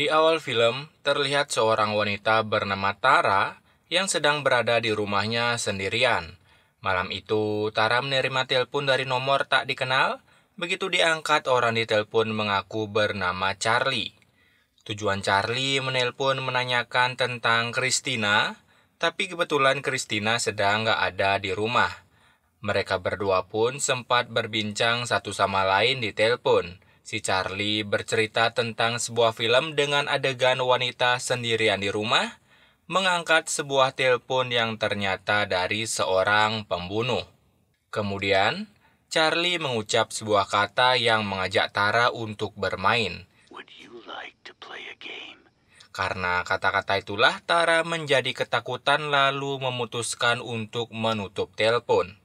Di awal film, terlihat seorang wanita bernama Tara yang sedang berada di rumahnya sendirian. Malam itu, Tara menerima telepon dari nomor tak dikenal. Begitu diangkat, orang di telepon mengaku bernama Charlie. Tujuan Charlie menelpon menanyakan tentang Christina, tapi kebetulan Christina sedang gak ada di rumah. Mereka berdua pun sempat berbincang satu sama lain di telepon. Si Charlie bercerita tentang sebuah film dengan adegan wanita sendirian di rumah mengangkat sebuah telepon yang ternyata dari seorang pembunuh. Kemudian, Charlie mengucap sebuah kata yang mengajak Tara untuk bermain. Karena kata-kata itulah Tara menjadi ketakutan lalu memutuskan untuk menutup telepon.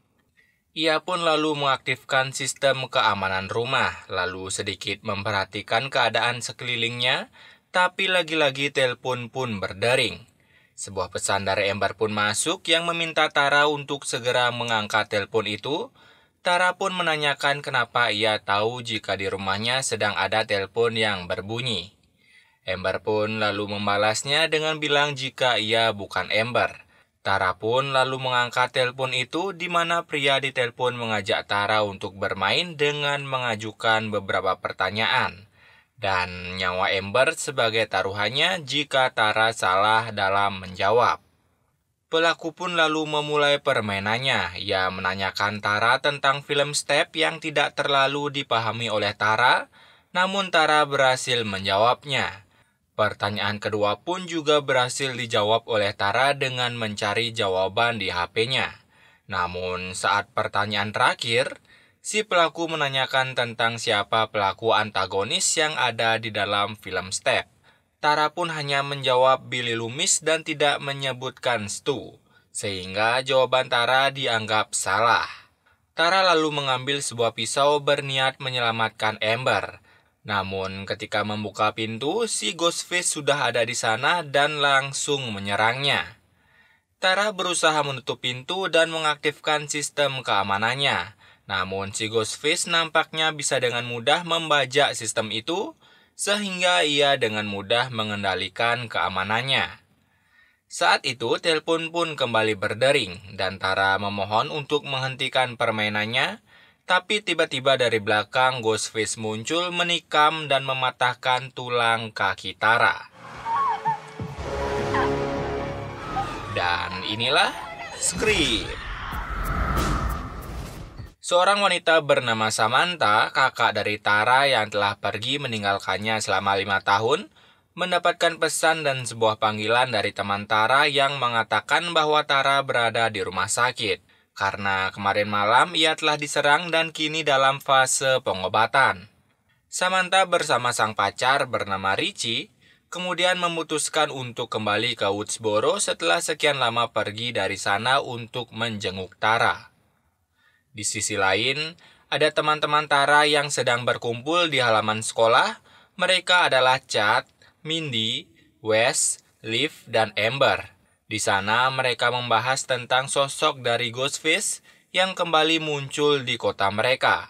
Ia pun lalu mengaktifkan sistem keamanan rumah, lalu sedikit memperhatikan keadaan sekelilingnya, tapi lagi-lagi telepon pun berdering. Sebuah pesan dari Ember pun masuk yang meminta Tara untuk segera mengangkat telepon itu. Tara pun menanyakan kenapa ia tahu jika di rumahnya sedang ada telepon yang berbunyi. Ember pun lalu membalasnya dengan bilang jika ia bukan Ember. Tara pun lalu mengangkat telepon itu di mana pria di telepon mengajak Tara untuk bermain dengan mengajukan beberapa pertanyaan. Dan nyawa Ember sebagai taruhannya jika Tara salah dalam menjawab. Pelaku pun lalu memulai permainannya. Ia menanyakan Tara tentang film Step yang tidak terlalu dipahami oleh Tara, namun Tara berhasil menjawabnya. Pertanyaan kedua pun juga berhasil dijawab oleh Tara dengan mencari jawaban di HP-nya. Namun saat pertanyaan terakhir, si pelaku menanyakan tentang siapa pelaku antagonis yang ada di dalam film Step. Tara pun hanya menjawab Billy Loomis dan tidak menyebutkan Stu, sehingga jawaban Tara dianggap salah. Tara lalu mengambil sebuah pisau berniat menyelamatkan Amber, namun ketika membuka pintu, si Ghostface sudah ada di sana dan langsung menyerangnya. Tara berusaha menutup pintu dan mengaktifkan sistem keamanannya. Namun si Ghostface nampaknya bisa dengan mudah membajak sistem itu sehingga ia dengan mudah mengendalikan keamanannya. Saat itu, telepon pun kembali berdering dan Tara memohon untuk menghentikan permainannya tapi tiba-tiba dari belakang Ghostface muncul menikam dan mematahkan tulang kaki Tara. Dan inilah Scream. Seorang wanita bernama Samantha, kakak dari Tara yang telah pergi meninggalkannya selama lima tahun, mendapatkan pesan dan sebuah panggilan dari teman Tara yang mengatakan bahwa Tara berada di rumah sakit karena kemarin malam ia telah diserang dan kini dalam fase pengobatan. Samantha bersama sang pacar bernama Richie kemudian memutuskan untuk kembali ke Woodsboro setelah sekian lama pergi dari sana untuk menjenguk Tara. Di sisi lain, ada teman-teman Tara yang sedang berkumpul di halaman sekolah. Mereka adalah Chad, Mindy, Wes, Liv, dan Amber. Di sana mereka membahas tentang sosok dari Ghostface yang kembali muncul di kota mereka.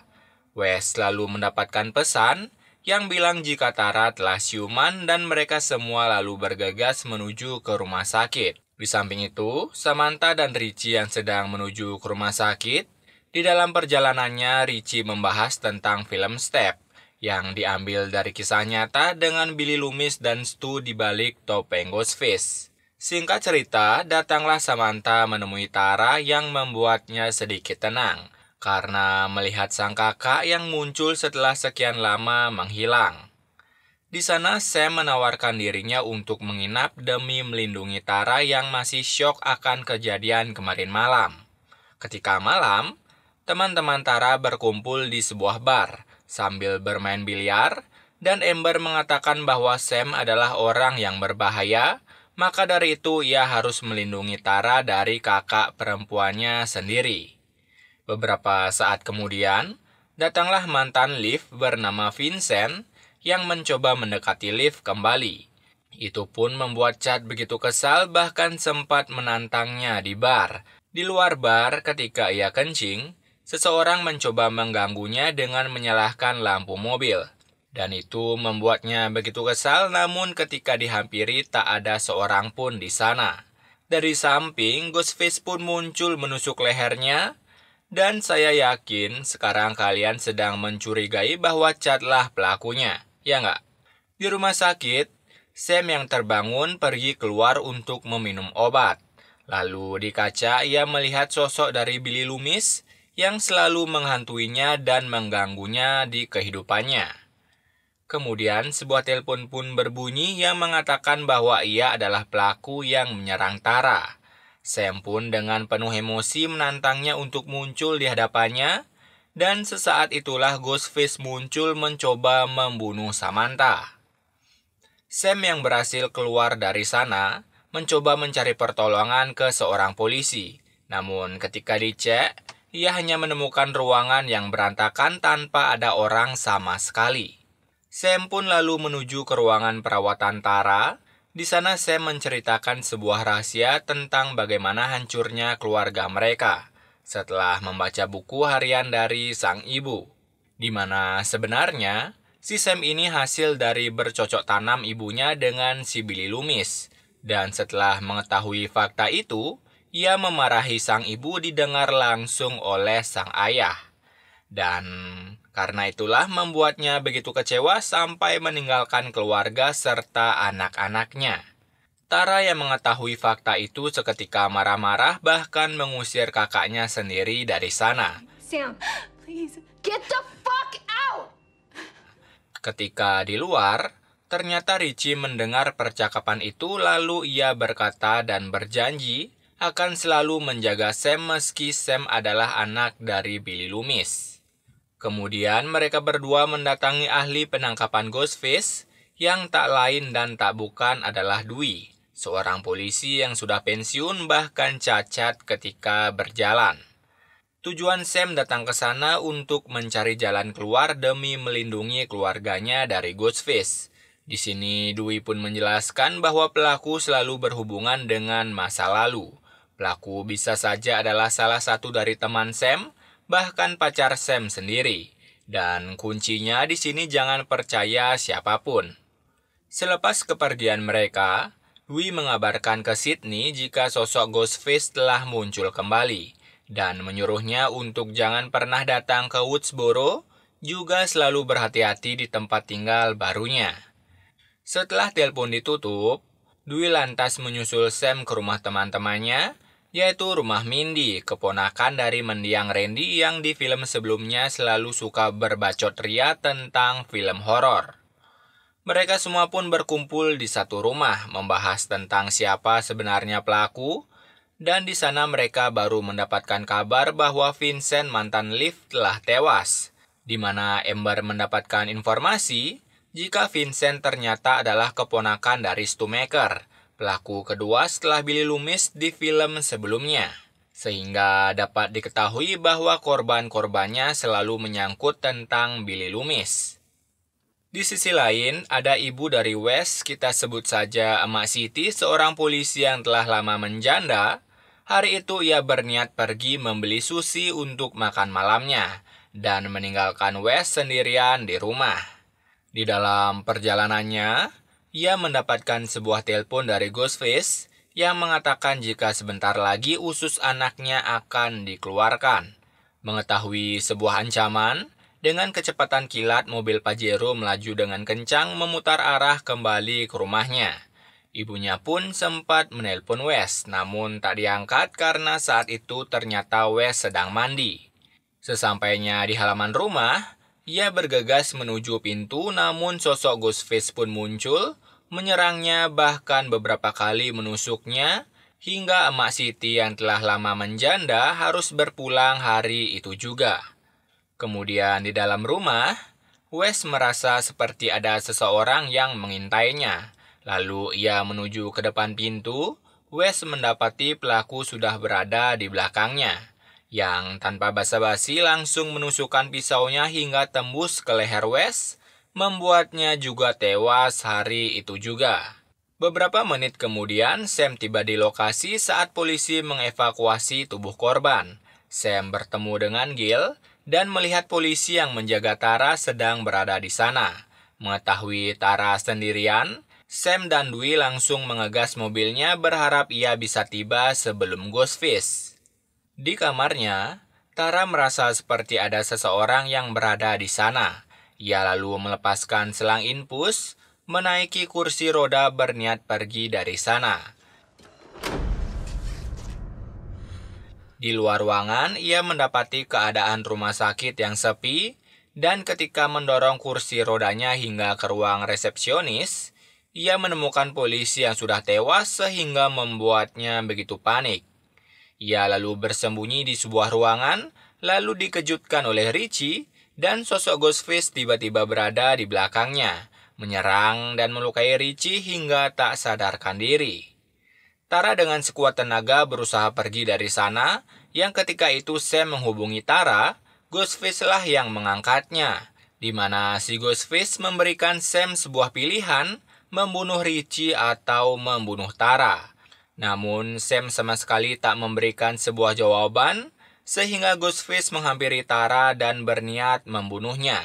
Wes lalu mendapatkan pesan yang bilang jika Tara telah siuman dan mereka semua lalu bergegas menuju ke rumah sakit. Di samping itu, Samantha dan Richie yang sedang menuju ke rumah sakit, di dalam perjalanannya Richie membahas tentang film Step yang diambil dari kisah nyata dengan Billy Loomis dan Stu di balik topeng Ghostface. Singkat cerita, datanglah Samantha menemui Tara yang membuatnya sedikit tenang karena melihat sang kakak yang muncul setelah sekian lama menghilang. Di sana, Sam menawarkan dirinya untuk menginap demi melindungi Tara yang masih syok akan kejadian kemarin malam. Ketika malam, teman-teman Tara berkumpul di sebuah bar sambil bermain biliar, dan Ember mengatakan bahwa Sam adalah orang yang berbahaya maka dari itu ia harus melindungi Tara dari kakak perempuannya sendiri. Beberapa saat kemudian, datanglah mantan Liv bernama Vincent yang mencoba mendekati Liv kembali. Itu pun membuat Chad begitu kesal bahkan sempat menantangnya di bar. Di luar bar ketika ia kencing, seseorang mencoba mengganggunya dengan menyalahkan lampu mobil. Dan itu membuatnya begitu kesal namun ketika dihampiri tak ada seorang pun di sana. Dari samping, Ghostface pun muncul menusuk lehernya. Dan saya yakin sekarang kalian sedang mencurigai bahwa catlah pelakunya, ya nggak? Di rumah sakit, Sam yang terbangun pergi keluar untuk meminum obat. Lalu di kaca ia melihat sosok dari Billy Loomis yang selalu menghantuinya dan mengganggunya di kehidupannya. Kemudian sebuah telepon pun berbunyi yang mengatakan bahwa ia adalah pelaku yang menyerang Tara. Sam pun dengan penuh emosi menantangnya untuk muncul di hadapannya dan sesaat itulah Ghostface muncul mencoba membunuh Samantha. Sam yang berhasil keluar dari sana mencoba mencari pertolongan ke seorang polisi. Namun ketika dicek, ia hanya menemukan ruangan yang berantakan tanpa ada orang sama sekali. Sam pun lalu menuju ke ruangan perawatan Tara. Di sana Sam menceritakan sebuah rahasia tentang bagaimana hancurnya keluarga mereka setelah membaca buku harian dari sang ibu. Di mana sebenarnya si Sam ini hasil dari bercocok tanam ibunya dengan si Billy Loomis. Dan setelah mengetahui fakta itu, ia memarahi sang ibu didengar langsung oleh sang ayah. Dan karena itulah membuatnya begitu kecewa sampai meninggalkan keluarga serta anak-anaknya. Tara yang mengetahui fakta itu seketika marah-marah bahkan mengusir kakaknya sendiri dari sana. Sam, please, get the fuck out! Ketika di luar, ternyata Richie mendengar percakapan itu lalu ia berkata dan berjanji akan selalu menjaga Sam meski Sam adalah anak dari Billy Loomis. Kemudian mereka berdua mendatangi ahli penangkapan Ghostface yang tak lain dan tak bukan adalah Dwi, seorang polisi yang sudah pensiun bahkan cacat ketika berjalan. Tujuan Sam datang ke sana untuk mencari jalan keluar demi melindungi keluarganya dari Ghostface. Di sini Dwi pun menjelaskan bahwa pelaku selalu berhubungan dengan masa lalu. Pelaku bisa saja adalah salah satu dari teman Sam bahkan pacar Sam sendiri. Dan kuncinya di sini jangan percaya siapapun. Selepas kepergian mereka, Dwi mengabarkan ke Sydney jika sosok Ghostface telah muncul kembali dan menyuruhnya untuk jangan pernah datang ke Woodsboro, juga selalu berhati-hati di tempat tinggal barunya. Setelah telepon ditutup, Dwi lantas menyusul Sam ke rumah teman-temannya yaitu rumah Mindy, keponakan dari mendiang Randy yang di film sebelumnya selalu suka berbacot ria tentang film horor. Mereka semua pun berkumpul di satu rumah membahas tentang siapa sebenarnya pelaku, dan di sana mereka baru mendapatkan kabar bahwa Vincent mantan lift telah tewas, di mana Amber mendapatkan informasi jika Vincent ternyata adalah keponakan dari Stumaker, pelaku kedua setelah Billy lumis di film sebelumnya. Sehingga dapat diketahui bahwa korban-korbannya selalu menyangkut tentang Billy lumis. Di sisi lain, ada ibu dari West, kita sebut saja Emak Siti, seorang polisi yang telah lama menjanda. Hari itu ia berniat pergi membeli sushi untuk makan malamnya dan meninggalkan West sendirian di rumah. Di dalam perjalanannya, ia mendapatkan sebuah telepon dari Ghostface yang mengatakan jika sebentar lagi usus anaknya akan dikeluarkan. Mengetahui sebuah ancaman, dengan kecepatan kilat mobil Pajero melaju dengan kencang memutar arah kembali ke rumahnya. Ibunya pun sempat menelpon Wes, namun tak diangkat karena saat itu ternyata Wes sedang mandi. Sesampainya di halaman rumah, ia bergegas menuju pintu namun sosok Ghostface pun muncul menyerangnya bahkan beberapa kali menusuknya, hingga emak Siti yang telah lama menjanda harus berpulang hari itu juga. Kemudian di dalam rumah, Wes merasa seperti ada seseorang yang mengintainya. Lalu ia menuju ke depan pintu, Wes mendapati pelaku sudah berada di belakangnya yang tanpa basa-basi langsung menusukkan pisaunya hingga tembus ke leher Wes membuatnya juga tewas hari itu juga. Beberapa menit kemudian, Sam tiba di lokasi saat polisi mengevakuasi tubuh korban. Sam bertemu dengan Gil dan melihat polisi yang menjaga Tara sedang berada di sana. Mengetahui Tara sendirian, Sam dan Dwi langsung mengegas mobilnya berharap ia bisa tiba sebelum Ghostface. Di kamarnya, Tara merasa seperti ada seseorang yang berada di sana. Ia lalu melepaskan selang infus, menaiki kursi roda berniat pergi dari sana. Di luar ruangan, ia mendapati keadaan rumah sakit yang sepi, dan ketika mendorong kursi rodanya hingga ke ruang resepsionis, ia menemukan polisi yang sudah tewas sehingga membuatnya begitu panik. Ia lalu bersembunyi di sebuah ruangan, lalu dikejutkan oleh Richie dan sosok Ghostface tiba-tiba berada di belakangnya, menyerang dan melukai Richie hingga tak sadarkan diri. Tara dengan sekuat tenaga berusaha pergi dari sana, yang ketika itu Sam menghubungi Tara, Ghostface lah yang mengangkatnya, di mana si Ghostface memberikan Sam sebuah pilihan, membunuh Richie atau membunuh Tara. Namun Sam sama sekali tak memberikan sebuah jawaban sehingga Gus Ghostface menghampiri Tara dan berniat membunuhnya.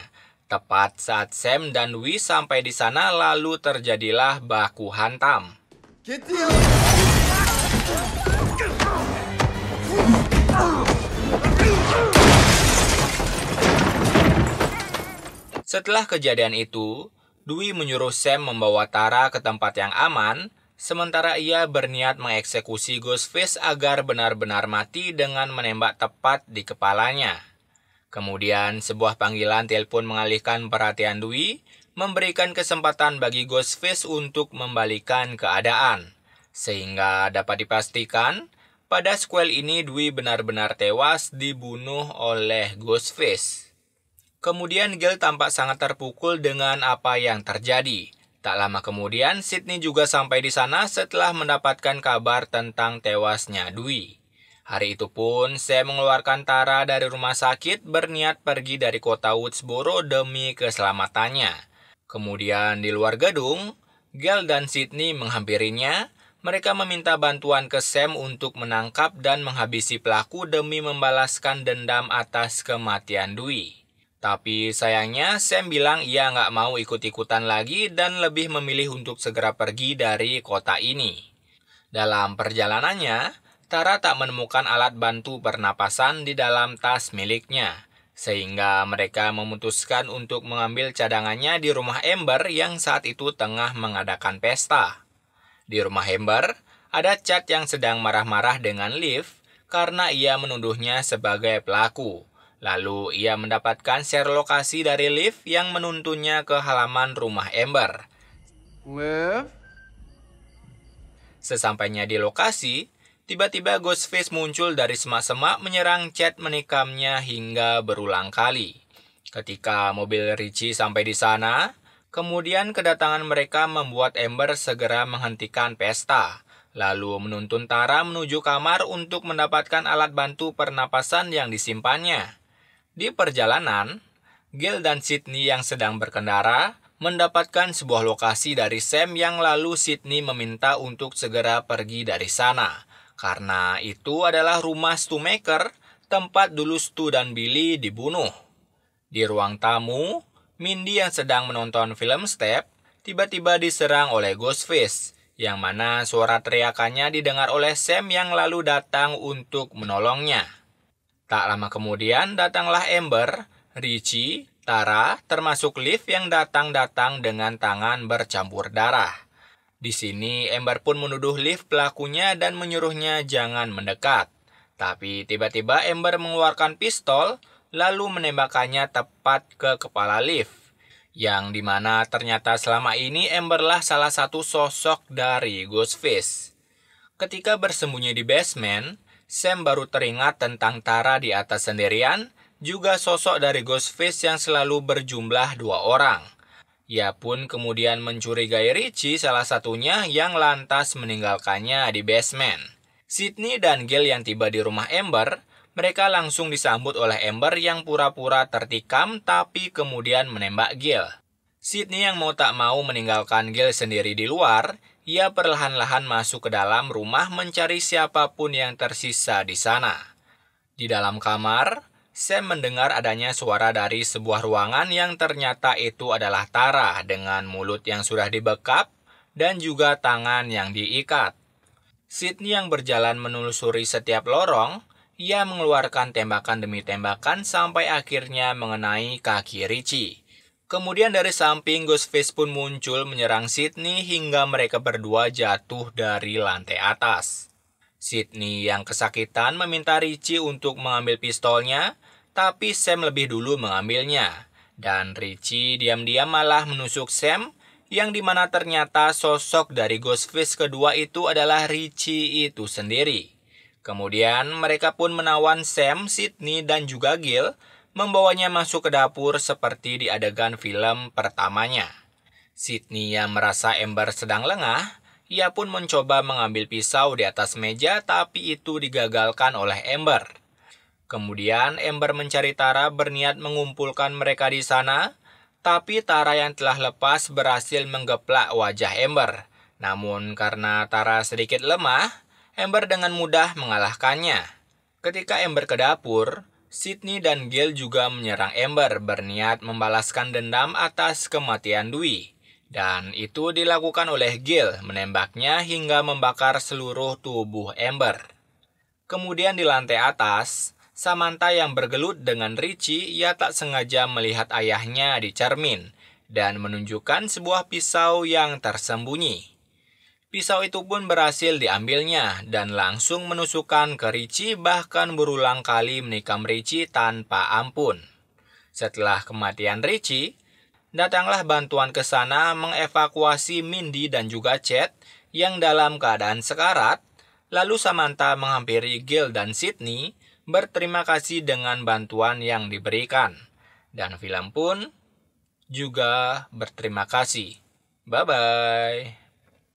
Tepat saat Sam dan Wi sampai di sana lalu terjadilah baku hantam. Gitu ya. Setelah kejadian itu, Dwi menyuruh Sam membawa Tara ke tempat yang aman Sementara ia berniat mengeksekusi Ghostface agar benar-benar mati dengan menembak tepat di kepalanya. Kemudian sebuah panggilan telepon mengalihkan perhatian Dwi, memberikan kesempatan bagi Ghostface untuk membalikan keadaan. Sehingga dapat dipastikan, pada sequel ini Dwi benar-benar tewas dibunuh oleh Ghostface. Kemudian Gil tampak sangat terpukul dengan apa yang terjadi. Tak lama kemudian, Sydney juga sampai di sana setelah mendapatkan kabar tentang tewasnya Dwi. Hari itu pun, Sam mengeluarkan Tara dari rumah sakit berniat pergi dari kota Woodsboro demi keselamatannya. Kemudian di luar gedung, Gail dan Sydney menghampirinya. Mereka meminta bantuan ke Sam untuk menangkap dan menghabisi pelaku demi membalaskan dendam atas kematian Dwi. Tapi sayangnya Sam bilang ia nggak mau ikut-ikutan lagi dan lebih memilih untuk segera pergi dari kota ini. Dalam perjalanannya, Tara tak menemukan alat bantu pernapasan di dalam tas miliknya. Sehingga mereka memutuskan untuk mengambil cadangannya di rumah Ember yang saat itu tengah mengadakan pesta. Di rumah Ember, ada Chad yang sedang marah-marah dengan Liv karena ia menuduhnya sebagai pelaku. Lalu ia mendapatkan share lokasi dari lift yang menuntunnya ke halaman rumah Ember. Lift? Sesampainya di lokasi, tiba-tiba Ghostface muncul dari semak-semak menyerang Chad menikamnya hingga berulang kali. Ketika mobil Richie sampai di sana, kemudian kedatangan mereka membuat Ember segera menghentikan pesta lalu menuntun Tara menuju kamar untuk mendapatkan alat bantu pernapasan yang disimpannya. Di perjalanan, Gil dan Sydney yang sedang berkendara mendapatkan sebuah lokasi dari Sam yang lalu Sydney meminta untuk segera pergi dari sana. Karena itu adalah rumah Stumaker, tempat dulu Stu dan Billy dibunuh. Di ruang tamu, Mindy yang sedang menonton film Step tiba-tiba diserang oleh Ghostface, yang mana suara teriakannya didengar oleh Sam yang lalu datang untuk menolongnya. Tak lama kemudian datanglah Ember, Richie, Tara, termasuk Liv yang datang-datang dengan tangan bercampur darah. Di sini Ember pun menuduh Liv pelakunya dan menyuruhnya jangan mendekat. Tapi tiba-tiba Ember mengeluarkan pistol lalu menembakkannya tepat ke kepala Liv yang dimana ternyata selama ini Amberlah salah satu sosok dari Ghostface. Ketika bersembunyi di basement, Sam baru teringat tentang Tara di atas sendirian, juga sosok dari Ghostface yang selalu berjumlah dua orang. Ia pun kemudian mencurigai Richie salah satunya yang lantas meninggalkannya di basement. Sydney dan Gil yang tiba di rumah Ember, mereka langsung disambut oleh Ember yang pura-pura tertikam tapi kemudian menembak Gil. Sydney yang mau tak mau meninggalkan Gil sendiri di luar, ia perlahan-lahan masuk ke dalam rumah mencari siapapun yang tersisa di sana. Di dalam kamar, Sam mendengar adanya suara dari sebuah ruangan yang ternyata itu adalah Tara dengan mulut yang sudah dibekap dan juga tangan yang diikat. Sydney yang berjalan menelusuri setiap lorong, ia mengeluarkan tembakan demi tembakan sampai akhirnya mengenai kaki Richie. Kemudian dari samping Ghostface pun muncul menyerang Sydney hingga mereka berdua jatuh dari lantai atas. Sydney yang kesakitan meminta Richie untuk mengambil pistolnya, tapi Sam lebih dulu mengambilnya. Dan Richie diam-diam malah menusuk Sam, yang dimana ternyata sosok dari Ghostface kedua itu adalah Richie itu sendiri. Kemudian mereka pun menawan Sam, Sydney, dan juga Gil membawanya masuk ke dapur seperti di adegan film pertamanya. Sydney yang merasa Ember sedang lengah, ia pun mencoba mengambil pisau di atas meja tapi itu digagalkan oleh Ember. Kemudian Ember mencari Tara berniat mengumpulkan mereka di sana, tapi Tara yang telah lepas berhasil menggeplak wajah Ember. Namun karena Tara sedikit lemah, Ember dengan mudah mengalahkannya. Ketika Ember ke dapur, Sydney dan Gil juga menyerang Amber berniat membalaskan dendam atas kematian Dwi. Dan itu dilakukan oleh Gil menembaknya hingga membakar seluruh tubuh Amber. Kemudian di lantai atas, Samantha yang bergelut dengan Richie ia tak sengaja melihat ayahnya di cermin dan menunjukkan sebuah pisau yang tersembunyi. Pisau itu pun berhasil diambilnya dan langsung menusukkan ke Ricci bahkan berulang kali menikam Ricci tanpa ampun. Setelah kematian Ricci, datanglah bantuan ke sana mengevakuasi Mindy dan juga Chad yang dalam keadaan sekarat. Lalu Samantha menghampiri Gil dan Sydney berterima kasih dengan bantuan yang diberikan. Dan film pun juga berterima kasih. Bye-bye.